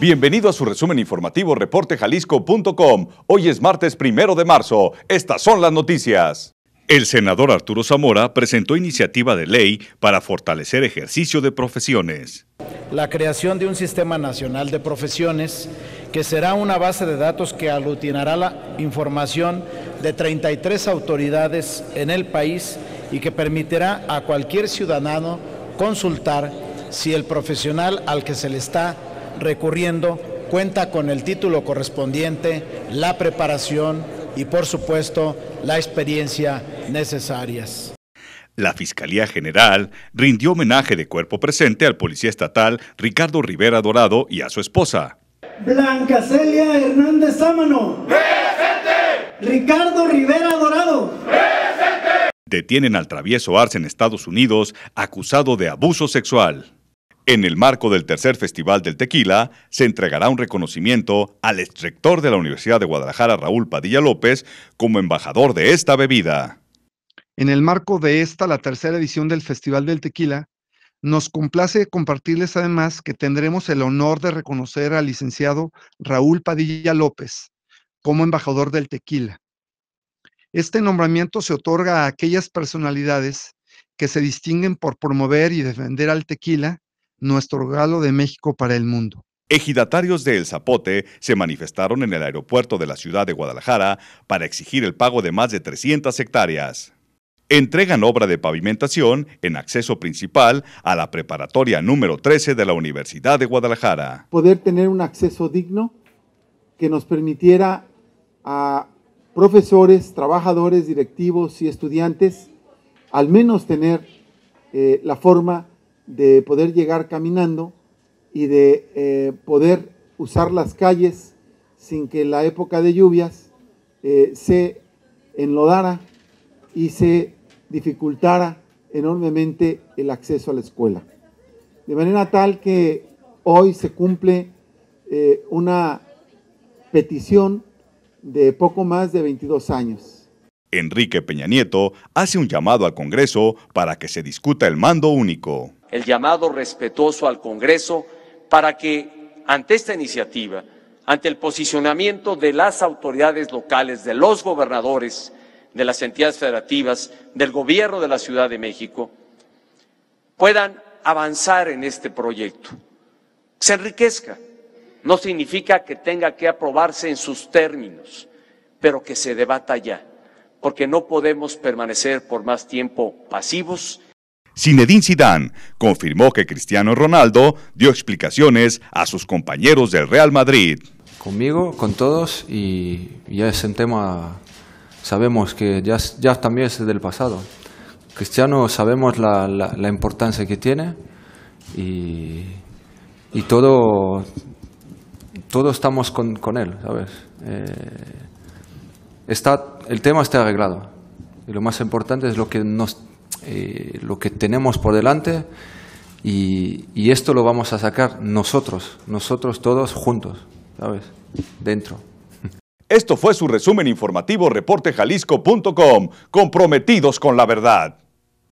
Bienvenido a su resumen informativo reportejalisco.com. Hoy es martes primero de marzo. Estas son las noticias. El senador Arturo Zamora presentó iniciativa de ley para fortalecer ejercicio de profesiones. La creación de un sistema nacional de profesiones que será una base de datos que aglutinará la información de 33 autoridades en el país y que permitirá a cualquier ciudadano consultar si el profesional al que se le está recurriendo cuenta con el título correspondiente, la preparación y por supuesto la experiencia necesarias. La Fiscalía General rindió homenaje de cuerpo presente al policía estatal Ricardo Rivera Dorado y a su esposa. Blanca Celia Hernández Sámano. ¡Presente! Ricardo Rivera Dorado. ¡Presente! Detienen al travieso Arce en Estados Unidos acusado de abuso sexual. En el marco del tercer Festival del Tequila, se entregará un reconocimiento al rector de la Universidad de Guadalajara, Raúl Padilla López, como embajador de esta bebida. En el marco de esta, la tercera edición del Festival del Tequila, nos complace compartirles además que tendremos el honor de reconocer al licenciado Raúl Padilla López como embajador del tequila. Este nombramiento se otorga a aquellas personalidades que se distinguen por promover y defender al tequila nuestro regalo de México para el mundo. Ejidatarios de El Zapote se manifestaron en el aeropuerto de la ciudad de Guadalajara para exigir el pago de más de 300 hectáreas. Entregan obra de pavimentación en acceso principal a la preparatoria número 13 de la Universidad de Guadalajara. Poder tener un acceso digno que nos permitiera a profesores, trabajadores, directivos y estudiantes al menos tener eh, la forma de poder llegar caminando y de eh, poder usar las calles sin que la época de lluvias eh, se enlodara y se dificultara enormemente el acceso a la escuela. De manera tal que hoy se cumple eh, una petición de poco más de 22 años. Enrique Peña Nieto hace un llamado al Congreso para que se discuta el mando único el llamado respetuoso al Congreso para que, ante esta iniciativa, ante el posicionamiento de las autoridades locales, de los gobernadores, de las entidades federativas, del gobierno de la Ciudad de México, puedan avanzar en este proyecto. Se enriquezca. No significa que tenga que aprobarse en sus términos, pero que se debata ya, porque no podemos permanecer por más tiempo pasivos Zinedine Zidane confirmó que Cristiano Ronaldo dio explicaciones a sus compañeros del Real Madrid. Conmigo, con todos y ya es un tema, sabemos que ya, ya también es del pasado. Cristiano sabemos la, la, importancia que tiene y, y todo, todos estamos con, con, él, ¿sabes? Eh, está, el tema está arreglado y lo más importante es lo que nos eh, lo que tenemos por delante y, y, esto lo vamos a sacar nosotros, nosotros todos juntos, ¿sabes? Dentro. Esto fue su resumen informativo reportejalisco.com, comprometidos con la verdad.